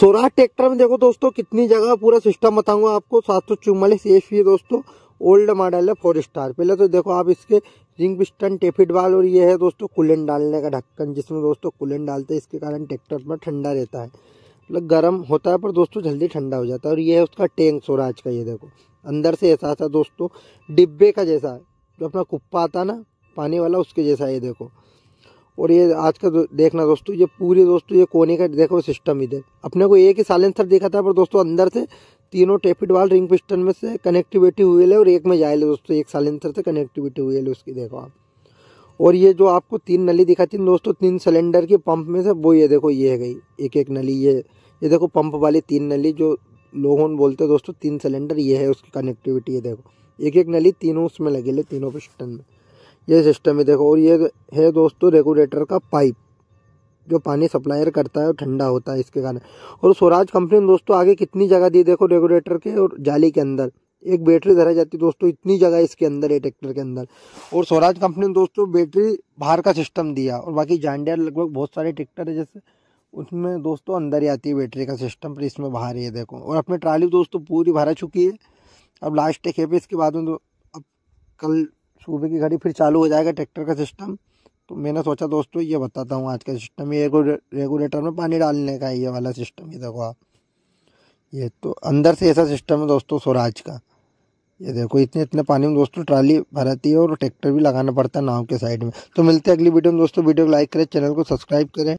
Swaraj tractor में देखो दोस्तों कितनी जगह पूरा सिस्टम बताऊंगा आपको सात सौ चुम्बालीस ए सी दोस्तों ओल्ड मॉडल है फोर स्टार पहले तो देखो आप इसके रिंग पिस्टन टेफिट बाल और ये है दोस्तों कूलेंट डालने का ढक्कन जिसमें दोस्तों कूलेंट डालते हैं इसके कारण ट्रैक्टर में ठंडा रहता है मतलब गर्म होता है पर दोस्तों जल्दी ठंडा हो जाता है और ये है उसका टैंक स्वराज का ये देखो अंदर से ऐसा था दोस्तों डिब्बे का जैसा जो अपना कुप्पा आता ना पानी वाला उसके जैसा ये देखो और ये आज का देखना दोस्तों ये पूरे दोस्तों ये कोने का देखो सिस्टम इधर अपने को एक ही साइलेंसर देखा था पर दोस्तों अंदर से तीनों टेपिड वाल रिंग पिस्टन में से कनेक्टिविटी हुए है और एक में जाए दोस्तों एक साइलेंसर से कनेक्टिविटी हुई है उसकी देखो आप और ये जो आपको तीन नली दिखाती है दोस्तों तीन सिलेंडर के पंप में से वो ये देखो ये है गई एक एक नली ये ये देखो पंप वाली तीन नली जो लोगों बोलते हैं दोस्तों तीन सिलेंडर ये है उसकी कनेक्टिविटी ये देखो एक एक नली तीनों उसमें लगे ले तीनों पिस्टन में ये सिस्टम है देखो और ये है दोस्तों रेगुलेटर का पाइप जो पानी सप्लायर करता है और ठंडा होता है इसके कारण और स्वराज कंपनी ने दोस्तों आगे कितनी जगह दी देखो रेगुलेटर के और जाली के अंदर एक बैटरी धरा जाती है दोस्तों इतनी जगह इसके अंदर है ट्रैक्टर के अंदर और स्वराज कंपनी ने दोस्तों बैटरी बाहर का सिस्टम दिया और बाकी जानडियर लगभग बहुत सारे ट्रैक्टर है जैसे उसमें दोस्तों अंदर ही आती है बैटरी का सिस्टम पर इसमें बाहर ही है देखो और अपनी ट्राली दोस्तों पूरी भरा चुकी है अब लास्ट टेक है इसके बाद में तो अब कल सुबह की घड़ी फिर चालू हो जाएगा ट्रैक्टर का सिस्टम तो मैंने सोचा दोस्तों ये बताता हूँ आज का सिस्टम ये रेगुलेटर में पानी डालने का ये वाला सिस्टम ये देखो आप ये तो अंदर से ऐसा सिस्टम है दोस्तों स्वराज का ये देखो इतने इतने पानी में दोस्तों ट्राली भराती है और ट्रैक्टर भी लगाना पड़ता है नाव के साइड में तो मिलते हैं अगली वीडियो में दोस्तों वीडियो को लाइक करें चैनल को सब्सक्राइब करें